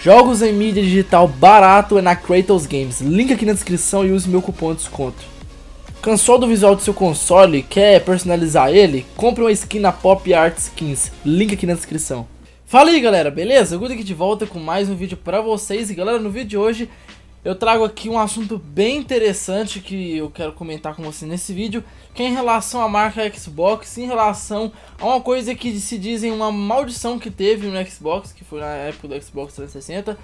Jogos em mídia digital barato é na Kratos Games. Link aqui na descrição e use meu cupom de desconto. Cansou do visual do seu console? Quer personalizar ele? Compre uma skin na Pop Art Skins. Link aqui na descrição. Fala aí galera, beleza? Guto aqui de volta com mais um vídeo pra vocês. E galera, no vídeo de hoje eu trago aqui um assunto bem interessante que eu quero comentar com você nesse vídeo, que é em relação à marca Xbox, em relação a uma coisa que se dizem uma maldição que teve no Xbox, que foi na época do Xbox 360,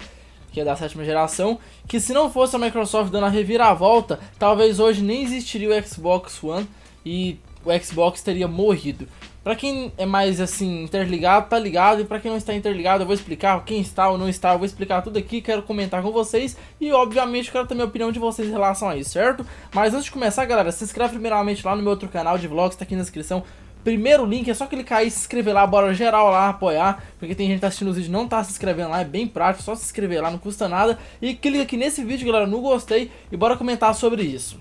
que é da sétima geração, que se não fosse a Microsoft dando a reviravolta, talvez hoje nem existiria o Xbox One e o Xbox teria morrido. Para quem é mais assim interligado, tá ligado, e para quem não está interligado, eu vou explicar quem está ou não está, eu vou explicar tudo aqui, quero comentar com vocês e obviamente quero também a opinião de vocês em relação a isso, certo? Mas antes de começar, galera, se inscreve primeiramente lá no meu outro canal de vlogs, tá aqui na descrição primeiro link, é só clicar aí, se inscrever lá, bora geral lá, apoiar, porque tem gente que tá assistindo os vídeos e não tá se inscrevendo lá, é bem prático, só se inscrever lá, não custa nada. E clica aqui nesse vídeo, galera, no gostei e bora comentar sobre isso.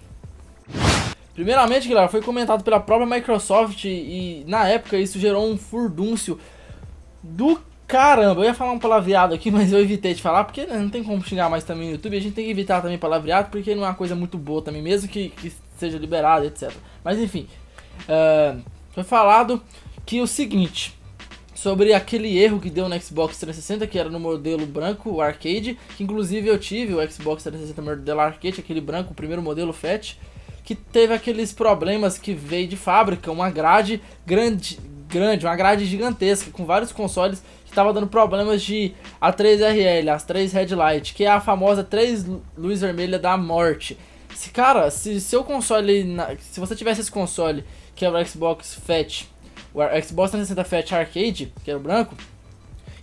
Primeiramente, galera, foi comentado pela própria Microsoft e na época isso gerou um furdúncio do caramba. Eu ia falar um palavreado aqui, mas eu evitei de falar porque né, não tem como xingar mais também no YouTube. A gente tem que evitar também palavreado porque não é uma coisa muito boa também, mesmo que, que seja liberado, etc. Mas enfim, uh, foi falado que o seguinte sobre aquele erro que deu no Xbox 360, que era no modelo branco, o arcade, que inclusive eu tive o Xbox 360 modelo arcade, aquele branco, o primeiro modelo FAT que teve aqueles problemas que veio de fábrica, uma grade grande, grande uma grade gigantesca com vários consoles que estava dando problemas de A3RL, as 3 Headlight, que é a famosa 3 luz vermelha da morte. Se cara, se seu console, se você tivesse esse console que é o Xbox Fat, o Xbox 360 Fat Arcade, que era o branco,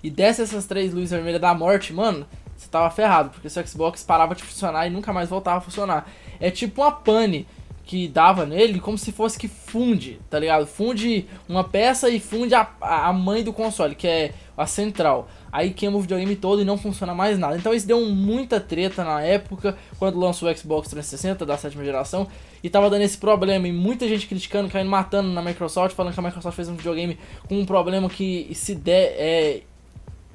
e desse essas três luzes vermelhas da morte, mano, você tava ferrado, porque seu Xbox parava de funcionar e nunca mais voltava a funcionar. É tipo uma pane que dava nele, como se fosse que funde, tá ligado? Funde uma peça e funde a, a mãe do console, que é a central. Aí queima o videogame todo e não funciona mais nada. Então isso deu muita treta na época, quando lançou o Xbox 360 da sétima geração, e tava dando esse problema, e muita gente criticando, caindo matando na Microsoft, falando que a Microsoft fez um videogame com um problema que se der é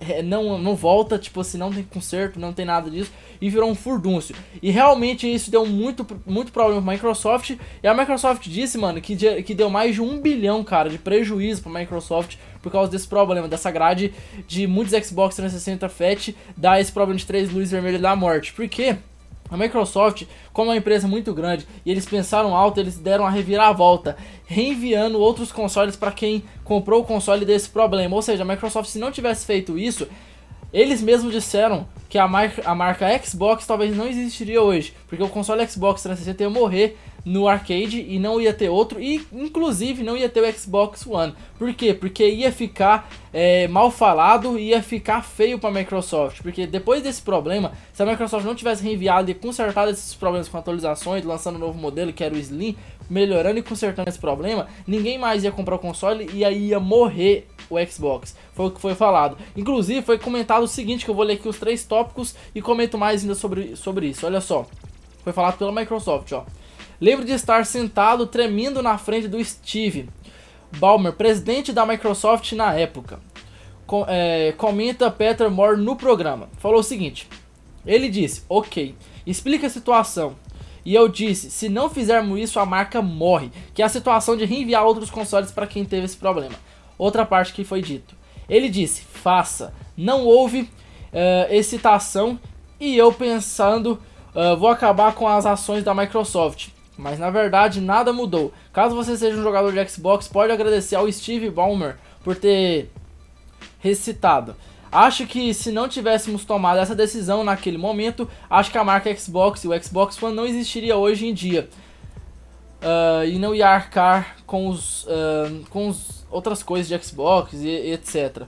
é, não, não volta, tipo assim, não tem conserto, não tem nada disso, e virou um furdúncio. E realmente isso deu muito, muito problema pra Microsoft, e a Microsoft disse, mano, que, de, que deu mais de um bilhão, cara, de prejuízo pra Microsoft por causa desse problema, dessa grade de muitos Xbox 360 Fat, dar esse problema de três luzes vermelhas da morte. Por quê? A Microsoft, como é uma empresa muito grande e eles pensaram alto, eles deram a reviravolta, reenviando outros consoles para quem comprou o console desse problema. Ou seja, a Microsoft, se não tivesse feito isso, eles mesmos disseram que a marca, a marca Xbox talvez não existiria hoje, porque o console Xbox 360 ia morrer no arcade e não ia ter outro, e inclusive não ia ter o Xbox One. Por quê? Porque ia ficar é, mal falado ia ficar feio para a Microsoft. Porque depois desse problema, se a Microsoft não tivesse reenviado e consertado esses problemas com atualizações, lançando um novo modelo que era o Slim, melhorando e consertando esse problema, ninguém mais ia comprar o console e aí ia morrer o Xbox. Foi o que foi falado. Inclusive, foi comentado o seguinte: que eu vou ler aqui os três tópicos e comento mais ainda sobre, sobre isso. Olha só. Foi falado pela Microsoft, ó. Lembro de estar sentado tremendo na frente do Steve Ballmer, presidente da Microsoft na época. Com, é, comenta Peter Moore no programa. Falou o seguinte: ele disse, ok, explica a situação. E eu disse, se não fizermos isso, a marca morre, que é a situação de reenviar outros consoles para quem teve esse problema. Outra parte que foi dito. Ele disse, faça. Não houve uh, excitação e eu pensando, uh, vou acabar com as ações da Microsoft. Mas na verdade nada mudou. Caso você seja um jogador de Xbox, pode agradecer ao Steve Ballmer por ter recitado. Acho que se não tivéssemos tomado essa decisão naquele momento, acho que a marca Xbox e o Xbox One não existiria hoje em dia. Uh, e não ia arcar com os, uh, com os outras coisas de Xbox e, e etc.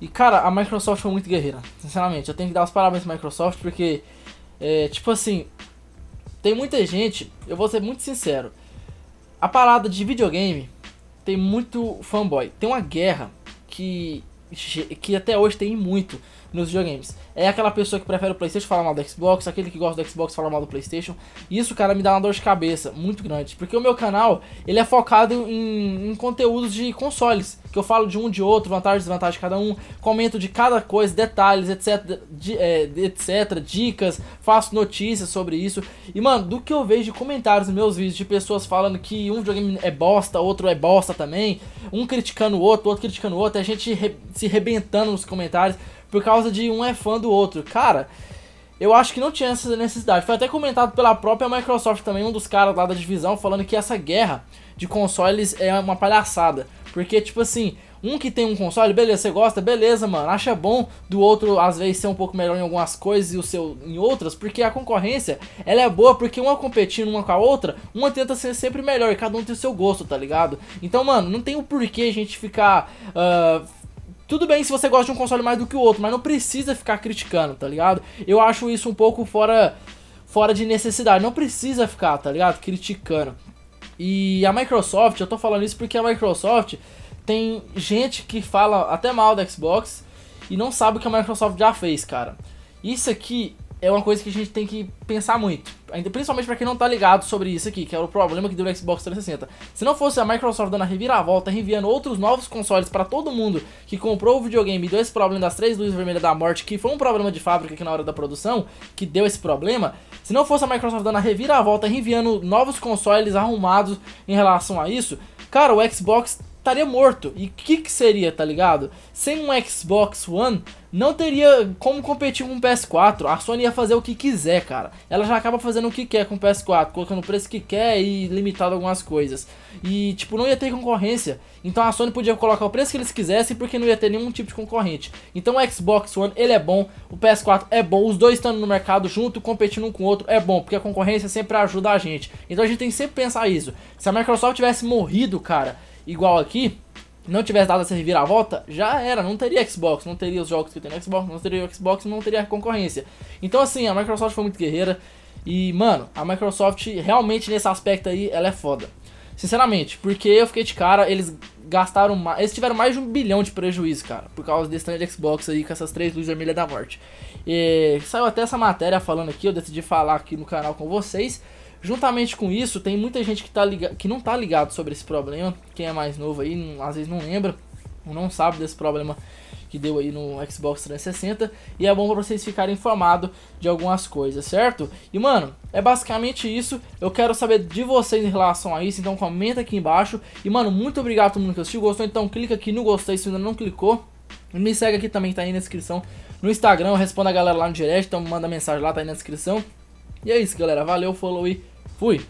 E cara, a Microsoft foi muito guerreira, sinceramente. Eu tenho que dar os parabéns à Microsoft porque, é, tipo assim, tem muita gente, eu vou ser muito sincero. A parada de videogame tem muito fanboy. Tem uma guerra que que até hoje tem muito nos videogames. É aquela pessoa que prefere o Playstation falar mal do Xbox, aquele que gosta do Xbox falar mal do Playstation. Isso, cara, me dá uma dor de cabeça muito grande. Porque o meu canal, ele é focado em, em conteúdos de consoles. Que eu falo de um, de outro, vantagem, desvantagem de cada um. Comento de cada coisa, detalhes, etc, de, é, etc. Dicas, faço notícias sobre isso. E, mano, do que eu vejo de comentários nos meus vídeos de pessoas falando que um videogame é bosta, outro é bosta também. Um criticando o outro, outro criticando o outro. A gente se rebentando nos comentários por causa de um é fã do outro. Cara, eu acho que não tinha essa necessidade. Foi até comentado pela própria Microsoft também, um dos caras lá da divisão, falando que essa guerra de consoles é uma palhaçada. Porque, tipo assim, um que tem um console, beleza, você gosta, beleza, mano, acha bom do outro às vezes ser um pouco melhor em algumas coisas e o seu em outras, porque a concorrência, ela é boa porque uma competindo uma com a outra, uma tenta ser sempre melhor e cada um tem o seu gosto, tá ligado? Então, mano, não tem o um porquê a gente ficar uh, tudo bem se você gosta de um console mais do que o outro, mas não precisa ficar criticando, tá ligado? Eu acho isso um pouco fora, fora de necessidade. Não precisa ficar, tá ligado? Criticando. E a Microsoft, eu tô falando isso porque a Microsoft tem gente que fala até mal da Xbox e não sabe o que a Microsoft já fez, cara. Isso aqui é uma coisa que a gente tem que pensar muito ainda principalmente para quem não tá ligado sobre isso aqui, que era o problema que deu o Xbox 360. Se não fosse a Microsoft dando a reviravolta, enviando outros novos consoles para todo mundo que comprou o videogame e deu esse problema das três luzes vermelhas da morte, que foi um problema de fábrica aqui na hora da produção, que deu esse problema, se não fosse a Microsoft dando a reviravolta, enviando novos consoles arrumados em relação a isso, cara, o Xbox estaria morto. E o que, que seria, tá ligado? Sem um Xbox One, não teria como competir com o PS4. A Sony ia fazer o que quiser, cara. Ela já acaba fazendo o que quer com o PS4, colocando o preço que quer e limitado algumas coisas. E, tipo, não ia ter concorrência. Então a Sony podia colocar o preço que eles quisessem porque não ia ter nenhum tipo de concorrente. Então o Xbox One, ele é bom, o PS4 é bom, os dois estando no mercado junto, competindo um com o outro, é bom, porque a concorrência sempre ajuda a gente. Então a gente tem que sempre pensar isso. Se a Microsoft tivesse morrido, cara, igual aqui, não tivesse dado essa reviravolta, já era, não teria Xbox, não teria os jogos que tem no Xbox, não teria o Xbox, não teria a concorrência. Então assim, a Microsoft foi muito guerreira e, mano, a Microsoft realmente nesse aspecto aí, ela é foda. Sinceramente, porque eu fiquei de cara, eles gastaram mais, eles tiveram mais de um bilhão de prejuízo, cara, por causa desse tanto de Xbox aí com essas três luzes vermelhas da morte. E saiu até essa matéria falando aqui, eu decidi falar aqui no canal com vocês. Juntamente com isso, tem muita gente que, tá liga... que não está ligado sobre esse problema. Quem é mais novo aí, não, às vezes não lembra, ou não sabe desse problema que deu aí no Xbox 360. E é bom para vocês ficarem informados de algumas coisas, certo? E mano, é basicamente isso. Eu quero saber de vocês em relação a isso, então comenta aqui embaixo. E mano, muito obrigado a todo mundo que assistiu. Gostou? Então clica aqui no gostei se ainda não clicou. Me segue aqui também, tá aí na descrição. No Instagram, eu respondo a galera lá no direct, então manda mensagem lá, tá aí na descrição. E é isso, galera. Valeu, follow e Fui!